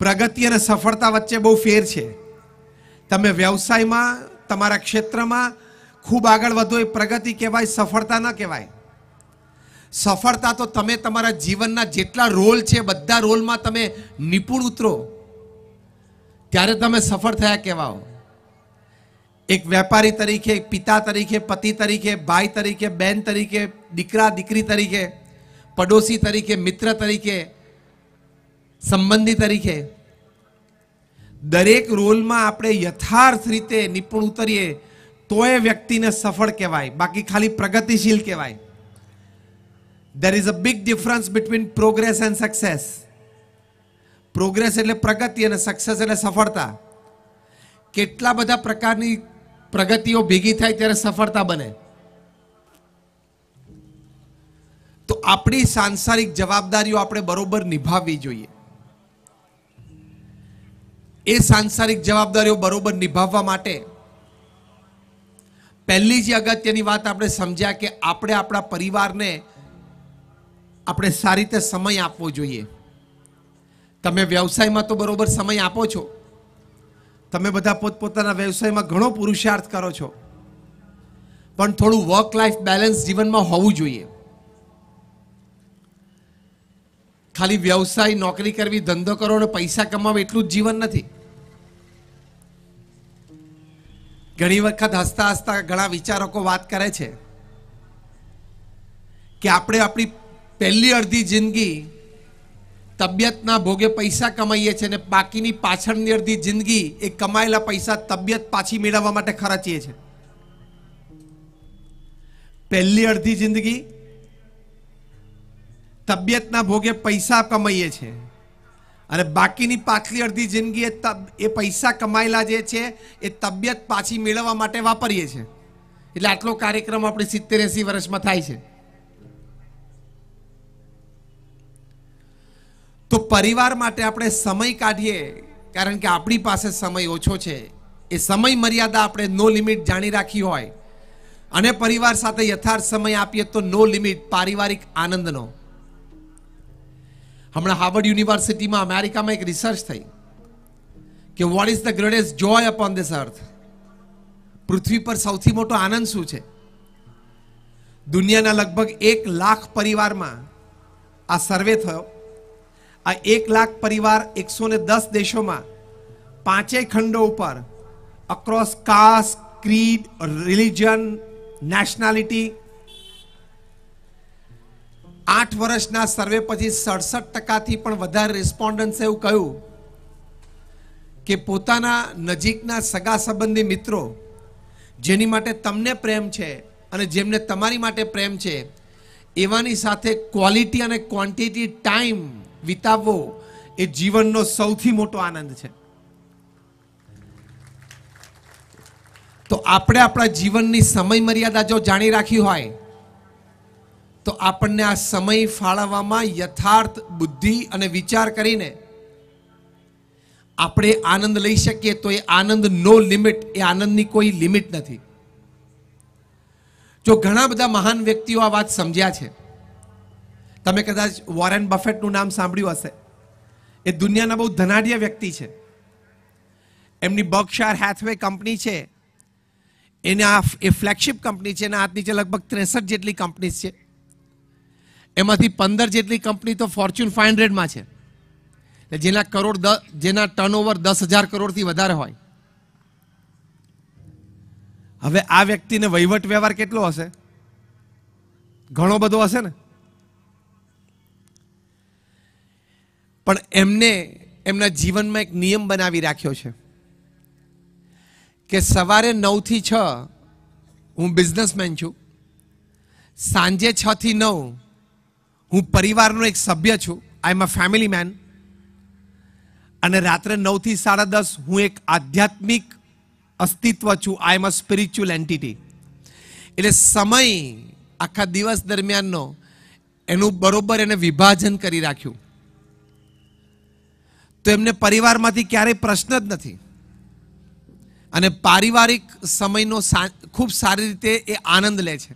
પ્રગતિ અને સફળતા વચ્ચે બહુ ફેર છે તમે વ્યવસાયમાં તમારા ક્ષેત્રમાં ખૂબ આગળ વધો એ પ્રગતિ કહેવાય સફળતા ન કહેવાય સફળતા તો તમે તમારા જીવનના જેટલા રોલ છે બધા રોલમાં તમે નિપુણ ઉતરો ત્યારે તમે સફળ થયા કહેવાઓ એક વેપારી તરીકે પિતા તરીકે પતિ તરીકે ભાઈ તરીકે બહેન તરીકે દીકરા દીકરી તરીકે પડોશી તરીકે મિત્ર તરીકે સંબંધી તરીકે દરેક રોલમાં આપણે યથાર્થ રીતે નિપુણ ઉતરીએ તો એ વ્યક્તિને સફળ કહેવાય બાકી ખાલી પ્રગતિશીલ કહેવાય there is a big difference between progress and success progress એટલે પ્રગતિ અને સક્સેસ એટલે સફળતા કેટલા બધા પ્રકારની પ્રગતિઓ ભેગી થાય ત્યારે સફળતા બને તો આપણી સાંસારિક જવાબદારીઓ આપણે બરોબર નિભાવવી જોઈએ એ સાંસારિક જવાબદારીઓ બરોબર નિભાવવા માટે પહેલી જે અગત્યની વાત આપણે સમજ્યા કે આપણે આપણા પરિવારને આપણે સારી રીતે સમય આપવો જોઈએ તમે વ્યવસાયમાં તો બરોબર સમય આપો છો તમે બધા પોતપોતાના વ્યવસાયમાં ઘણો પુરુષાર્થ કરો છો પણ થોડું વર્ક લાઈફ બેલેન્સ જીવનમાં હોવું જોઈએ ખાલી વ્યવસાય નોકરી કરવી ધંધો કરો અને પૈસા કમાવો એટલું જ જીવન નથી ઘણી વખત હસતા હસતા ઘણા વિચારકો વાત કરે છે કે આપણે આપણી પહેલી અડધી જિંદગી તબિયતના ભોગે પૈસા કમાઈએ છીએ અને બાકીની પાછળની અડધી જિંદગી એ કમાયેલા પૈસા તબિયત પાછી મેળવવા માટે ખર્ચીએ છીએ પહેલી અડધી જિંદગી તબિયતના ભોગે પૈસા કમાઈએ છીએ અને બાકીની પાછલી અડધી જિંદગી એ એ પૈસા કમાયેલા જે છે એ તબિયત પાછી મેળવવા માટે વાપરીએ છીએ એટલે આટલો કાર્યક્રમ આપણે સિત્તેર એસી વર્ષમાં થાય છે તો પરિવાર માટે આપણે સમય કાઢીએ કારણ કે આપણી પાસે સમય ઓછો છે એ સમય મર્યાદા આપણે નો લિમિટ જાણી રાખી હોય અને પરિવાર સાથે યથાર્થ સમય આપીએ તો નો લિમિટ પારિવારિક આનંદનો હમણાં હાર્વર્ડ યુનિવર્સિટીમાં અમેરિકામાં એક રિસર્ચ થઈ કે what is the greatest joy upon this earth પૃથ્વી પર સૌથી મોટો આનંદ શું છે દુનિયાના લગભગ એક લાખ પરિવારમાં આ સર્વે થયો આ એક લાખ પરિવાર એકસો ને દસ દેશોમાં પાંચેય ખંડો ઉપર across caste creed religion nationality આઠ વર્ષના સર્વે પછી સડસઠ ટકાથી પણ વધારે રિસ્પોન્ડન્ટ્સે એવું કહ્યું કે પોતાના નજીકના સગા સંબંધી મિત્રો જેની માટે તમને પ્રેમ છે અને જેમને તમારી માટે પ્રેમ છે એવાની સાથે ક્વોલિટી અને ક્વોન્ટિટી ટાઈમ વિતાવવો એ જીવનનો સૌથી મોટો આનંદ છે તો આપણે આપણા જીવનની સમય મર્યાદા જો જાણી રાખી હોય તો આપણને આ સમય ફાળવવામાં યથાર્થ બુદ્ધિ અને વિચાર કરીને આપણે આનંદ લઈ શકીએ તો એ આનંદ નો લિમિટ એ આનંદની કોઈ લિમિટ નથી જો ઘણા બધા મહાન વ્યક્તિઓ આ વાત સમજ્યા છે તમે કદાચ વોરેન બફેટનું નામ સાંભળ્યું હશે એ દુનિયાના બહુ ધનાઢ્ય વ્યક્તિ છે એમની બર્કશાર હેથવે કંપની છે એને આ એ ફ્લેગશિપ કંપની છે એના હાથ નીચે લગભગ ત્રેસઠ જેટલી કંપનીઝ છે એમાંથી પંદર જેટલી કંપની તો ફોર્ચ્યુન ફાઇવ હંડ્રેડમાં છે જેના કરોડ જેના ટર્નઓવર દસ હજાર કરોડથી વધારે હોય હવે આ વ્યક્તિને વહીવટ વ્યવહાર કેટલો હશે ઘણો બધો હશે ને પણ એમને એમના જીવનમાં એક નિયમ બનાવી રાખ્યો છે કે સવારે નવથી છ હું બિઝનેસમેન છું સાંજે છથી નવ હું પરિવારનો એક સભ્ય છું આઈ એમ અ ફેમિલી મેન અને રાત્રે નવથી સાડા દસ હું એક આધ્યાત્મિક અસ્તિત્વ છું આઈ એમ અ સ્પિરિચ્યુઅલ એન્ટિટી એટલે સમય આખા દિવસ દરમિયાનનો એનું બરોબર એને વિભાજન કરી રાખ્યું તો એમને પરિવારમાંથી ક્યારેય પ્રશ્ન જ નથી અને પારિવારિક સમયનો ખૂબ સારી રીતે એ આનંદ લે છે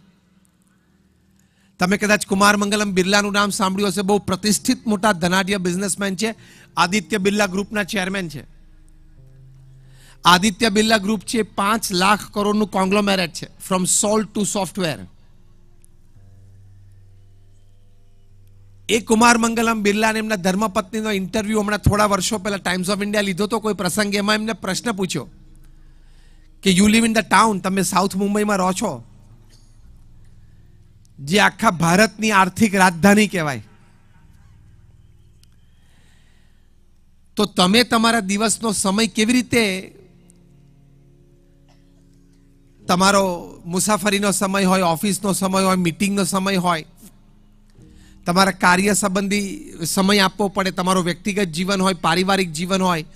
તમે કદાચ કુમાર મંગલમ બિરલાનું નામ સાંભળ્યું હશે બહુ પ્રતિષ્ઠિત મોટા ધનાઢ્ય બિઝનેસમેન છે આદિત્ય બિરલા ગ્રુપના ચેરમેન છે આદિત્ય બિરલા ગ્રુપ છે પાંચ લાખ કરોડનું કોંગ્લોમેરેટ છે ફ્રોમ સોલ્ટ ટુ સોફ્ટવેર એ કુમાર મંગલમ બિરલાને એમના ધર્મપત્નીનો ઇન્ટરવ્યૂ હમણાં થોડા વર્ષો પહેલા ટાઈમ્સ ઓફ ઇન્ડિયા લીધો હતો કોઈ પ્રસંગે એમાં એમને પ્રશ્ન પૂછ્યો કે you live in the town તમે સાઉથ મુંબઈમાં રહો છો જે આખા ભારતની આર્થિક રાજધાની કહેવાય તો તમે તમારા દિવસનો સમય કેવી રીતે તમારો મુસાફરીનો સમય હોય ઓફિસનો સમય હોય મિટિંગનો સમય હોય તમારા કાર્ય સંબંધી સમય આપવો પડે તમારો વ્યક્તિગત જીવન હોય પારિવારિક જીવન હોય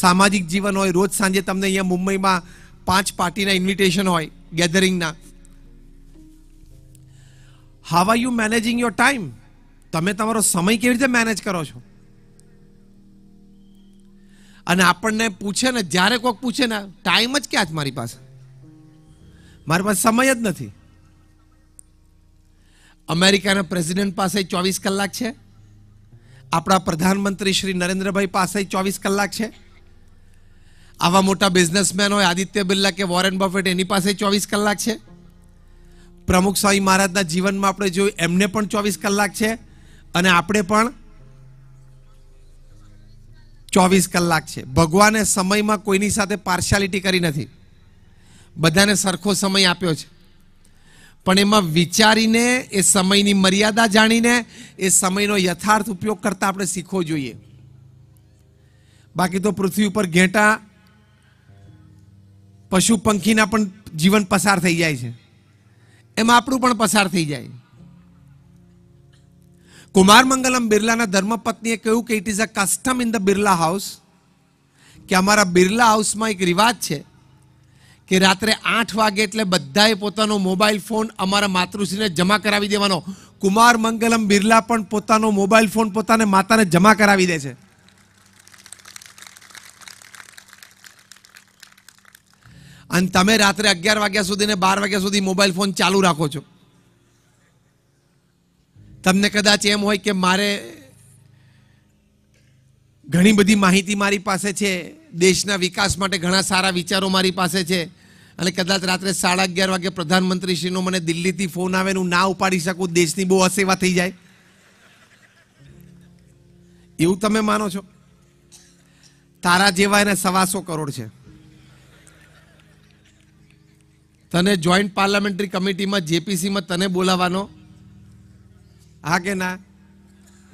સામાજિક જીવન હોય રોજ સાંજે તમને અહીંયા મુંબઈમાં પાંચ પાર્ટીના ઇન્વિટેશન હોય ગેધરિંગના how are you managing your time તમે તમારો સમય કેવી રીતે મેનેજ કરો છો અને આપણને પૂછે ને જ્યારે કોઈક પૂછે ને ટાઈમ જ ક્યાં છે મારી પાસે મારી પાસે સમય જ નથી અમેરિકાના પ્રેસિડેન્ટ પાસે ચોવીસ કલાક છે આપણા પ્રધાનમંત્રી શ્રી નરેન્દ્રભાઈ પાસે ચોવીસ કલાક છે આવા મોટા બિઝનેસમેન હોય આદિત્ય બિરલા કે વોરેન બફેટ એની પાસે ચોવીસ કલાક છે પ્રમુખ સ્વામી મહારાજના જીવનમાં આપણે જોયું એમને પણ ચોવીસ કલાક છે અને આપણે પણ ચોવીસ કલાક છે ભગવાને સમયમાં કોઈની સાથે પાર્શિયાલિટી કરી નથી બધાને સરખો સમય આપ્યો છે પણ એમાં વિચારીને એ સમયની મર્યાદા જાણીને એ સમયનો યથાર્થ ઉપયોગ કરતા આપણે શીખવો જોઈએ બાકી તો પૃથ્વી ઉપર ઘેટા પશુ પંખીના પણ જીવન પસાર થઈ જાય છે એમાં આપણું પણ પસાર થઈ જાય કુમાર મંગલમ બિરલાના ધર્મપત્નીએ કહ્યું કે it is a custom in the Birla house કે અમારા બિરલા હાઉસમાં એક રિવાજ છે કે રાત્રે આઠ વાગે એટલે બધાએ પોતાનો મોબાઈલ ફોન અમારા માતૃશ્રીને જમા કરાવી દેવાનો કુમાર મંગલમ બિરલા પણ પોતાનો મોબાઈલ ફોન પોતાને માતાને જમા કરાવી દે છે અને તમે રાત્રે અગિયાર વાગ્યા સુધી ને બાર વાગ્યા સુધી મોબાઈલ ફોન ચાલુ રાખો છો તમને કદાચ એમ હોય કે મારે ઘણી બધી માહિતી મારી પાસે છે દેશના વિકાસ માટે ઘણા સારા વિચારો મારી પાસે છે અને કદાચ રાત્રે સાડા અગિયાર વાગે પ્રધાનમંત્રીશ્રીનો મને દિલ્હીથી ફોન આવે હું ના ઉપાડી શકું દેશની બહુ અસેવા થઈ જાય એવું તમે માનો છો તારા જેવા એને સવાસો કરોડ છે તને જોઈન્ટ પાર્લામેન્ટરી કમિટીમાં જેપીસીમાં તને બોલાવવાનો હા કે ના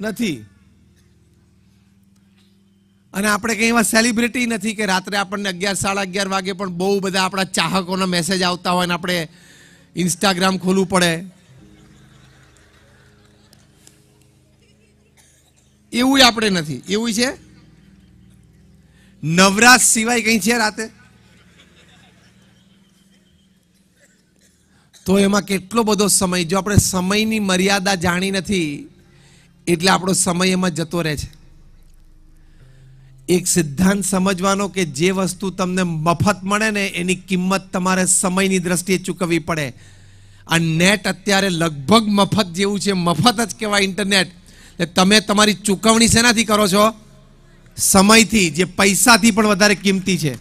નથી અને આપણે કંઈ એવા સેલિબ્રિટી નથી કે રાત્રે આપણને અગિયાર સાડા અગિયાર વાગે પણ બહુ બધા આપણા ચાહકોના મેસેજ આવતા હોય ને આપણે ઇન્સ્ટાગ્રામ ખોલવું પડે એવું આપણે નથી એવું છે નવરાશ સિવાય કંઈ છે રાતે તો એમાં કેટલો બધો સમય જો આપણે સમયની મર્યાદા જાણી નથી એટલે આપણો સમય એમાં જતો રહે છે એક સિદ્ધાંત સમજવાનો કે જે વસ્તુ તમને મફત મળે ને એની કિંમત તમારે સમયની દ્રષ્ટિએ ચૂકવવી પડે આ નેટ અત્યારે લગભગ મફત જેવું છે મફત જ કહેવાય ઇન્ટરનેટ એટલે તમે તમારી ચૂકવણી શેનાથી કરો છો સમયથી જે પૈસાથી પણ વધારે કિંમતી છે